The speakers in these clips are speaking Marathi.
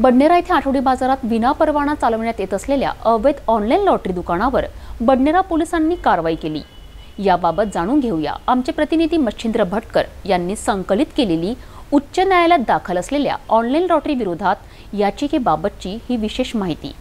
बडनेरा येथे आठवडी बाजारात विनापरवाना चालवण्यात येत असलेल्या अवैध ऑनलाईन लॉटरी दुकानावर बडनेरा पोलिसांनी कारवाई केली याबाबत जाणून घेऊया आमचे प्रतिनिधी मच्छिंद्र भटकर यांनी संकलित केलेली उच्च न्यायालयात दाखल असलेल्या ऑनलाईन लॉटरी विरोधात याचिकेबाबतची ही विशेष माहिती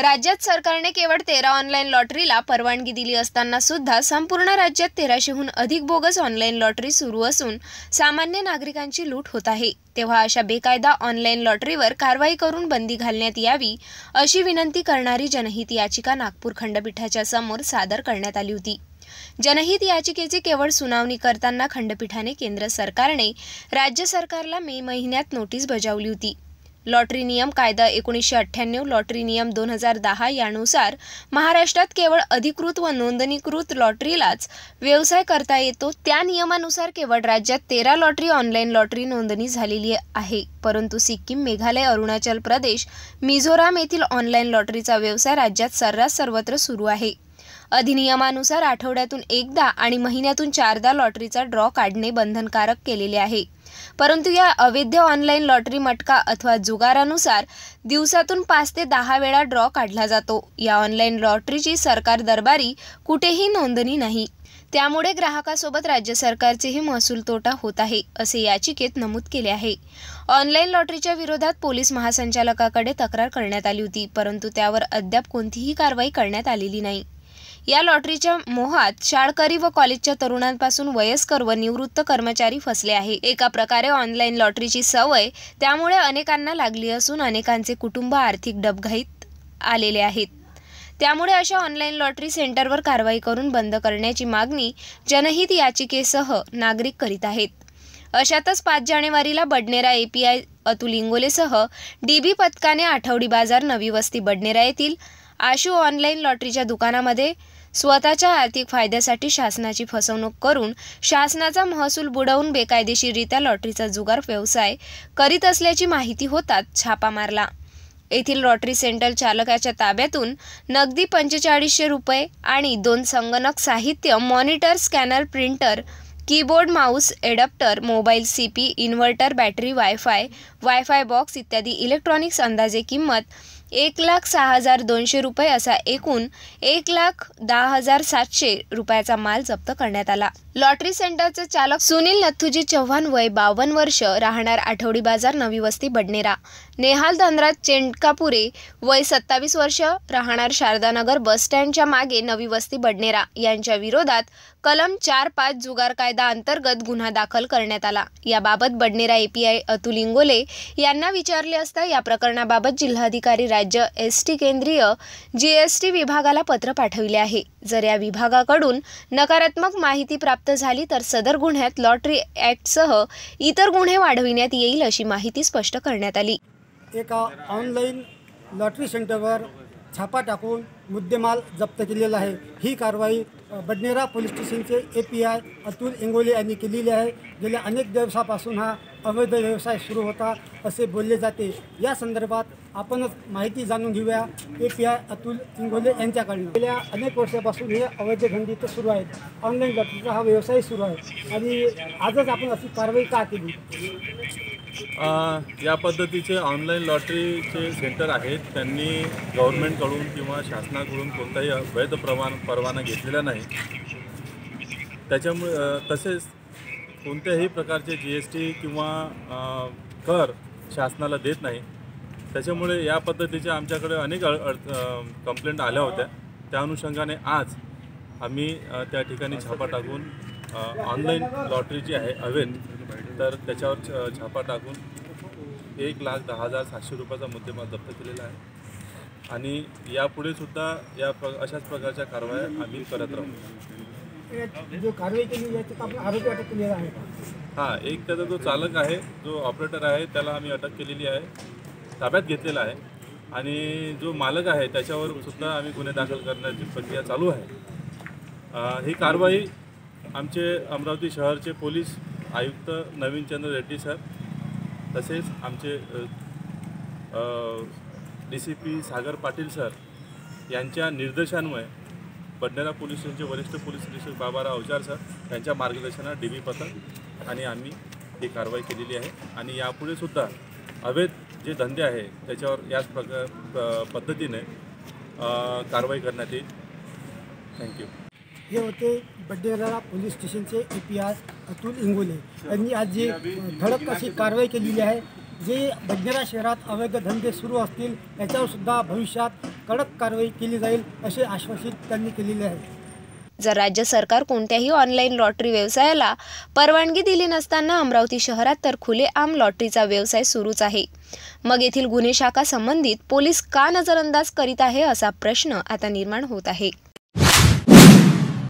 राज्यात सरकारने केवळ तेरा ऑनलाईन लॉटरीला परवानगी दिली असताना सुद्धा संपूर्ण राज्यात तेराशेहून अधिक बोगस ऑनलाईन लॉटरी सुरू असून सामान्य नागरिकांची लूट होत आहे तेव्हा अशा बेकायदा ऑनलाईन लॉटरीवर कारवाई करून बंदी घालण्यात यावी अशी विनंती करणारी जनहित याचिका नागपूर खंडपीठाच्या समोर सादर करण्यात आली होती जनहित याचिकेची केवळ सुनावणी करताना खंडपीठाने केंद्र सरकारने राज्य सरकारला मे महिन्यात नोटीस बजावली होती लॉटरी नियम कायदा एकोणीसशे अठ्ठ्याण्णव लॉटरी नियम दोन हजार दहा यानुसार महाराष्ट्रात केवळ अधिकृत व नोंदणीकृत लॉटरीलाच व्यवसाय करता येतो त्या नियमानुसार केवळ राज्यात तेरा लॉटरी ऑनलाईन लॉटरी नोंदणी झालेली आहे परंतु सिक्कीम मेघालय अरुणाचल प्रदेश मिझोराम येथील ऑनलाईन लॉटरीचा व्यवसाय राज्यात सर्रास सर्वत्र सुरू आहे अधिनियमानुसार आठवड्यातून एकदा आणि महिन्यातून चारदा लॉटरीचा ड्रॉ काढणे बंधनकारक केलेले आहे परंतु या अवैध ऑनलाईन लॉटरी मटका अथवा जुगारानुसार दिवसातून पाच ते दहा वेळा ड्रॉ काढला जातो या ऑनलाईन लॉटरीची सरकार दरबारी कुठेही नोंदणी नाही त्यामुळे ग्राहकासोबत राज्य सरकारचेही महसूल तोटा होत आहे असे याचिकेत नमूद केले आहे ऑनलाईन लॉटरीच्या विरोधात पोलीस महासंचालकाकडे तक्रार करण्यात आली होती परंतु त्यावर अद्याप कोणतीही कारवाई करण्यात आलेली नाही या लॉटरीच्या मोहात शाळकरी व कॉलेजच्या तरुणांपासून वयस्कर व निवृत्त कर्मचारी फसले आहे एका प्रकारे ऑनलाईन लॉटरीची सवय त्यामुळे अनेकांना लागली असून अनेकांचे कुटुंब आर्थिक डबघाईत आलेले आहेत त्यामुळे अशा ऑनलाईन लॉटरी सेंटरवर कारवाई करून बंद करण्याची मागणी जनहित याचिकेसह नागरिक करीत आहेत अशातच पाच जानेवारीला बडनेरा एपीआय अतुल इंगोलेसह डी बी पथकाने आठवडी बाजार नवी वस्ती बडनेरा येथील आशू ऑनलाईन लॉटरीच्या दुकानामध्ये स्वतःच्या आर्थिक फायद्यासाठी शासनाची फसवणूक करून शासनाचा महसूल बुडवून बेकायदेशीररित्या लॉटरीचा जुगार व्यवसाय करीत असल्याची माहिती होताच छापा मारला येथील लॉटरी सेंटर चालकाच्या ताब्यातून नगदी पंचेचाळीसशे रुपये आणि दोन संगणक साहित्य monitor scanner printer keyboard mouse adapter mobile CP inverter battery wifi wifi box इत्यादी इलेक्ट्रॉनिक्स अंदाजे किंमत एक लाख सहा हजार दोनशे रुपये असा एकूण एक लाख दहा हजार सातशे रुपयाचा माल जप्त करण्यात आला लॉटरी सेंटरचे चालक सुनील नथुजी चव्हाण वय बावन्न वर्ष राहणार आठवडी बाजार नवी वस्ती बडनेरा नेहाल धनराज चेंडकापुरे वय सत्तावीस वर्ष राहणार शारदानगर स्टँडच्या मागे नवी वस्ती बडनेरा यांच्या विरोधात कलम चार पाच जुगार कायदा अंतर्गत गुन्हा दाखल करण्यात आला याबाबत बडनेरा एपीआय अतुल इंगोले यांना विचारले असता या प्रकरणाबाबत जिल्हाधिकारी राज्य एस टी केंद्रीय जी एस टी विभागाला पत्र पाठविले आहे जर या विभागाकडून नकारात्मक माहिती प्राप्त झाली तर सदर गुन्ह्यात लॉटरी ॲक्टसह इतर गुन्हे वाढविण्यात येईल अशी माहिती स्पष्ट करण्यात आली एका ऑनलाईन लॉटरी सेंटरवर छापा टाकून मुद्देमाल जप्त केलेला आहे ही कारवाई बडनेरा पोलीस स्टेशनचे A P I Atul Ingole यांनी केलेली आहे गेल्या अनेक दिवसापासून हा अवैध व्यवसाय सुरू होता असे बोलले जाते या संदर्भात आपणच माहिती जाणून घेऊया A P I Atul Ingole यांच्याकडनं गेल्या अनेक वर्षापासून हे अवैध खंडित तर सुरू आहेत ऑनलाईन लॉटरीचा हा व्यवसाय सुरू आहे आणि आजच आपण अशी कारवाई का केली या पद्धतीचे ऑनलाईन लॉटरीचे सेंटर आहेत त्यांनी गव्हर्नमेंटकडून किंवा शासनाकडून कोणताही अवैध प्रमाण परवाना घेतलेला नाही त्याच्यामुळे तसेच कोणत्याही प्रकारचे जी एस टी किंवा कर शासनाला देत नाही त्याच्यामुळे या पद्धतीच्या आमच्याकडे अनेक अड कंप्लेंट आल्या होत्या त्या अनुषंगाने आज आम्ही त्या ठिकाणी छापा टाकून ऑनलाईन लॉटरी जी आहे अवेन तर त्याच्यावर छापा टाकून एक लाख दहा हजार सातशे रुपयाचा मुद्देमाल जप्त केलेला आहे आणि यापुढेसुद्धा या प्र अशाच प्रकारच्या कारवाया आम्ही करत राहू जो कारवाई केली याच्यात आपण आरोपी अटक केलेला आहे हा एक त्याचा जो चालक आहे जो ऑपरेटर आहे त्याला आम्ही अटक केलेली आहे ताब्यात घेतलेला आहे आणि जो मालक आहे त्याच्यावर सुद्धा आम्ही गुन्हे दाखल करण्याची प्रक्रिया चालू आहे ही कारवाई आमचे अमरावती शहरचे पोलीस आयुक्त नवीनचंद्र रेड्डी सर तसेच आमचे D C P Sagar Patil sir यांच्या निर्देशांमुळे बंडारा पोलीस स्टेशनचे वरिष्ठ पोलीस निरीक्षक बाबाराव अवजार सर यांच्या मार्गदर्शनात डी बी पथक आणि आम्ही ही कारवाई केलेली आहे आणि यापुढे सुद्धा अवैध जे धंदे आहे त्याच्यावर याच प्रकार पद्धतीने कारवाई करण्यात येईल थँक्यू हे होते बड्डेरा पोलीस स्टेशनचे A P R Atul Ingole यांनी आज जी धडक अशी कारवाई केलेली आहे जे बंजारा शहरात अवैध धंदे सुरू असतील त्याच्यावर सुद्धा भविष्यात कडक कारवाई केली जाईल असे आश्वासित त्यांनी केलेले आहे जर राज्य सरकार कोणत्याही ऑनलाईन लॉटरी व्यवसायाला परवानगी दिली नसताना अमरावती शहरात तर खुलेआम लॉटरीचा व्यवसाय सुरूच आहे मग येथील गुन्हे शाखा संबंधित पोलीस का नजरअंदाज करीत आहे असा प्रश्न आता निर्माण होत आहे